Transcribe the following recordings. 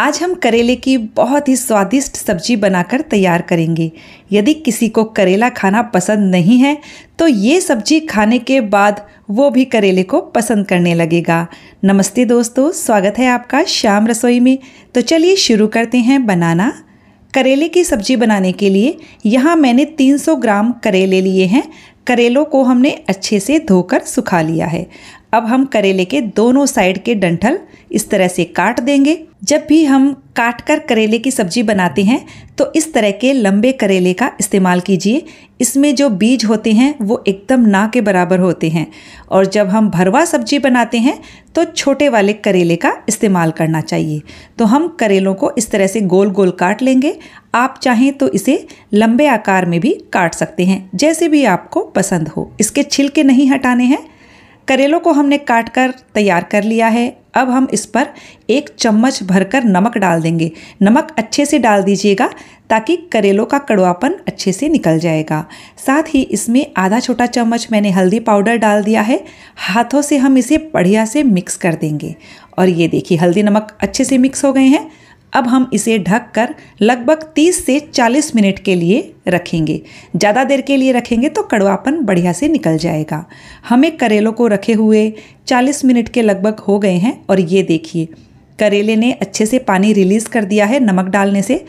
आज हम करेले की बहुत ही स्वादिष्ट सब्जी बनाकर तैयार करेंगे यदि किसी को करेला खाना पसंद नहीं है तो ये सब्जी खाने के बाद वो भी करेले को पसंद करने लगेगा नमस्ते दोस्तों स्वागत है आपका शाम रसोई में तो चलिए शुरू करते हैं बनाना करेले की सब्जी बनाने के लिए यहाँ मैंने 300 ग्राम करेले लिए हैं करेलों को हमने अच्छे से धोकर सुखा लिया है अब हम करेले के दोनों साइड के डंठल इस तरह से काट देंगे जब भी हम काट कर करेले की सब्जी बनाते हैं तो इस तरह के लंबे करेले का इस्तेमाल कीजिए इसमें जो बीज होते हैं वो एकदम ना के बराबर होते हैं और जब हम भरवा सब्जी बनाते हैं तो छोटे वाले करेले का इस्तेमाल करना चाहिए तो हम करेलों को इस तरह से गोल गोल काट लेंगे आप चाहें तो इसे लंबे आकार में भी काट सकते हैं जैसे भी आपको पसंद हो इसके छिलके नहीं हटाने हैं करेलों को हमने काट कर तैयार कर लिया है अब हम इस पर एक चम्मच भरकर नमक डाल देंगे नमक अच्छे से डाल दीजिएगा ताकि करेलों का कड़वापन अच्छे से निकल जाएगा साथ ही इसमें आधा छोटा चम्मच मैंने हल्दी पाउडर डाल दिया है हाथों से हम इसे बढ़िया से मिक्स कर देंगे और ये देखिए हल्दी नमक अच्छे से मिक्स हो गए हैं अब हम इसे ढक कर लगभग 30 से 40 मिनट के लिए रखेंगे ज़्यादा देर के लिए रखेंगे तो कड़वापन बढ़िया से निकल जाएगा हमें करेलों को रखे हुए 40 मिनट के लगभग हो गए हैं और ये देखिए करेले ने अच्छे से पानी रिलीज़ कर दिया है नमक डालने से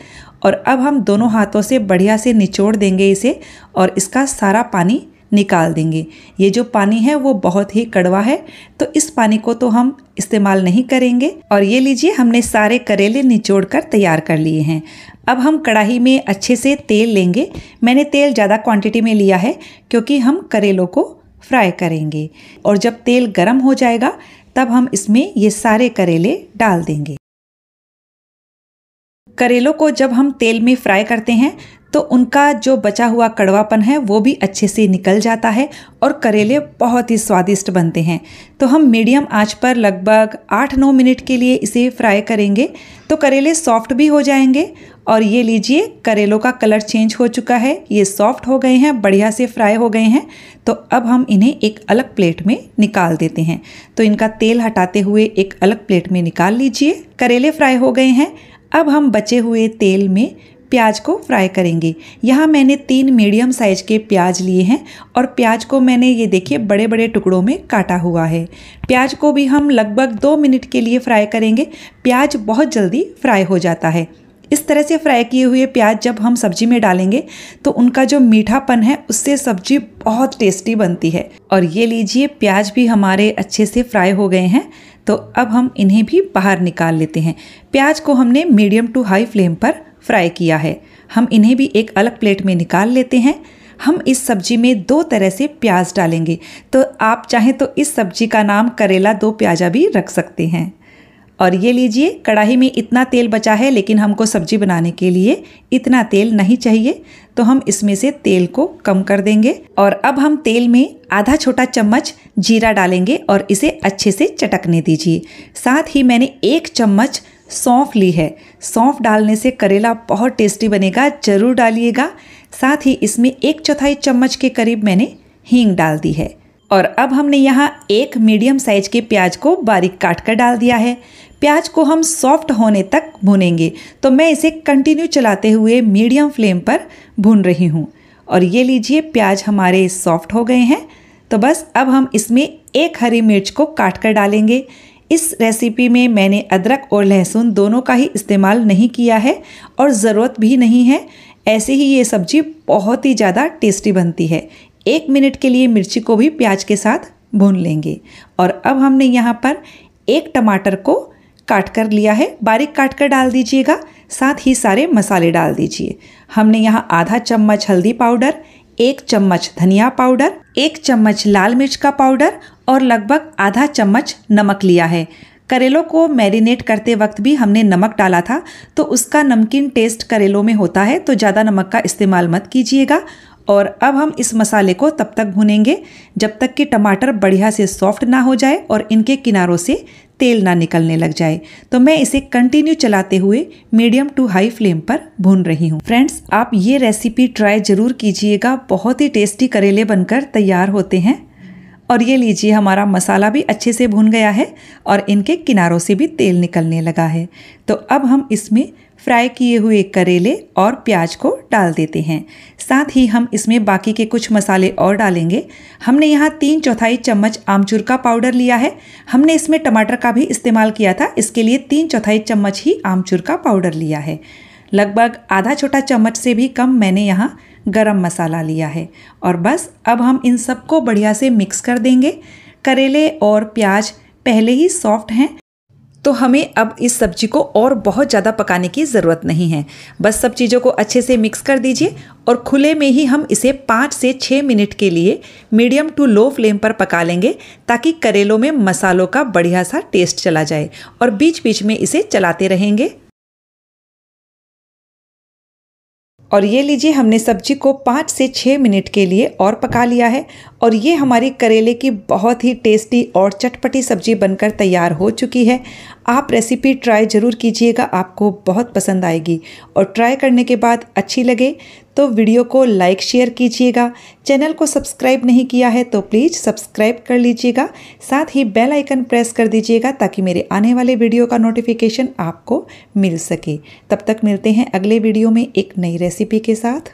और अब हम दोनों हाथों से बढ़िया से निचोड़ देंगे इसे और इसका सारा पानी निकाल देंगे ये जो पानी है वो बहुत ही कड़वा है तो इस पानी को तो हम इस्तेमाल नहीं करेंगे और ये लीजिए हमने सारे करेले निचोड़ कर तैयार कर लिए हैं अब हम कढ़ाई में अच्छे से तेल लेंगे मैंने तेल ज़्यादा क्वांटिटी में लिया है क्योंकि हम करेलों को फ्राई करेंगे और जब तेल गर्म हो जाएगा तब हम इसमें ये सारे करेले डाल देंगे करेलों को जब हम तेल में फ्राई करते हैं तो उनका जो बचा हुआ कड़वापन है वो भी अच्छे से निकल जाता है और करेले बहुत ही स्वादिष्ट बनते हैं तो हम मीडियम आंच पर लगभग आठ नौ मिनट के लिए इसे फ्राई करेंगे तो करेले सॉफ्ट भी हो जाएंगे और ये लीजिए करेलों का कलर चेंज हो चुका है ये सॉफ्ट हो गए हैं बढ़िया से फ्राई हो गए हैं तो अब हम इन्हें एक अलग प्लेट में निकाल देते हैं तो इनका तेल हटाते हुए एक अलग प्लेट में निकाल लीजिए करेले फ्राई हो गए हैं अब हम बचे हुए तेल में प्याज को फ्राई करेंगे यहाँ मैंने तीन मीडियम साइज़ के प्याज लिए हैं और प्याज को मैंने ये देखिए बड़े बड़े टुकड़ों में काटा हुआ है प्याज को भी हम लगभग दो मिनट के लिए फ्राई करेंगे प्याज बहुत जल्दी फ्राई हो जाता है इस तरह से फ्राई किए हुए प्याज जब हम सब्जी में डालेंगे तो उनका जो मीठापन है उससे सब्जी बहुत टेस्टी बनती है और ये लीजिए प्याज भी हमारे अच्छे से फ्राई हो गए हैं तो अब हम इन्हें भी बाहर निकाल लेते हैं प्याज को हमने मीडियम टू हाई फ्लेम पर फ्राई किया है हम इन्हें भी एक अलग प्लेट में निकाल लेते हैं हम इस सब्जी में दो तरह से प्याज डालेंगे तो आप चाहें तो इस सब्जी का नाम करेला दो प्याजा भी रख सकते हैं और ये लीजिए कढ़ाई में इतना तेल बचा है लेकिन हमको सब्जी बनाने के लिए इतना तेल नहीं चाहिए तो हम इसमें से तेल को कम कर देंगे और अब हम तेल में आधा छोटा चम्मच जीरा डालेंगे और इसे अच्छे से चटकने दीजिए साथ ही मैंने एक चम्मच सौंफ ली है सौंफ डालने से करेला बहुत टेस्टी बनेगा ज़रूर डालिएगा साथ ही इसमें एक चौथाई चम्मच के करीब मैंने हींग डाल दी है और अब हमने यहाँ एक मीडियम साइज के प्याज को बारीक काट कर डाल दिया है प्याज को हम सॉफ्ट होने तक भुनेंगे तो मैं इसे कंटिन्यू चलाते हुए मीडियम फ्लेम पर भून रही हूँ और ये लीजिए प्याज हमारे सॉफ्ट हो गए हैं तो बस अब हम इसमें एक हरी मिर्च को काट कर डालेंगे इस रेसिपी में मैंने अदरक और लहसुन दोनों का ही इस्तेमाल नहीं किया है और ज़रूरत भी नहीं है ऐसे ही ये सब्ज़ी बहुत ही ज़्यादा टेस्टी बनती है एक मिनट के लिए मिर्ची को भी प्याज के साथ भून लेंगे और अब हमने यहाँ पर एक टमाटर को काट कर लिया है बारीक काट कर डाल दीजिएगा साथ ही सारे मसाले डाल दीजिए हमने यहाँ आधा चम्मच हल्दी पाउडर एक चम्मच धनिया पाउडर एक चम्मच लाल मिर्च का पाउडर और लगभग आधा चम्मच नमक लिया है करेलों को मैरिनेट करते वक्त भी हमने नमक डाला था तो उसका नमकीन टेस्ट करेलों में होता है तो ज़्यादा नमक का इस्तेमाल मत कीजिएगा और अब हम इस मसाले को तब तक भुनेंगे जब तक कि टमाटर बढ़िया से सॉफ्ट ना हो जाए और इनके किनारों से तेल ना निकलने लग जाए तो मैं इसे कंटिन्यू चलाते हुए मीडियम टू हाई फ्लेम पर भून रही हूँ फ्रेंड्स आप ये रेसिपी ट्राई ज़रूर कीजिएगा बहुत ही टेस्टी करेले बनकर तैयार होते हैं और ये लीजिए हमारा मसाला भी अच्छे से भून गया है और इनके किनारों से भी तेल निकलने लगा है तो अब हम इसमें फ्राई किए हुए करेले और प्याज को डाल देते हैं साथ ही हम इसमें बाकी के कुछ मसाले और डालेंगे हमने यहाँ तीन चौथाई चम्मच आमचूर का पाउडर लिया है हमने इसमें टमाटर का भी इस्तेमाल किया था इसके लिए तीन चौथाई चम्मच ही आमचूर का पाउडर लिया है लगभग आधा छोटा चम्मच से भी कम मैंने यहाँ गरम मसाला लिया है और बस अब हम इन सबको बढ़िया से मिक्स कर देंगे करेले और प्याज पहले ही सॉफ्ट हैं तो हमें अब इस सब्जी को और बहुत ज़्यादा पकाने की ज़रूरत नहीं है बस सब चीज़ों को अच्छे से मिक्स कर दीजिए और खुले में ही हम इसे पाँच से छः मिनट के लिए मीडियम टू लो फ्लेम पर पका लेंगे ताकि करेलों में मसालों का बढ़िया सा टेस्ट चला जाए और बीच बीच में इसे चलाते रहेंगे और ये लीजिए हमने सब्जी को पाँच से छः मिनट के लिए और पका लिया है और ये हमारी करेले की बहुत ही टेस्टी और चटपटी सब्जी बनकर तैयार हो चुकी है आप रेसिपी ट्राई ज़रूर कीजिएगा आपको बहुत पसंद आएगी और ट्राई करने के बाद अच्छी लगे तो वीडियो को लाइक शेयर कीजिएगा चैनल को सब्सक्राइब नहीं किया है तो प्लीज़ सब्सक्राइब कर लीजिएगा साथ ही बेल आइकन प्रेस कर दीजिएगा ताकि मेरे आने वाले वीडियो का नोटिफिकेशन आपको मिल सके तब तक मिलते हैं अगले वीडियो में एक नई रेसिपी के साथ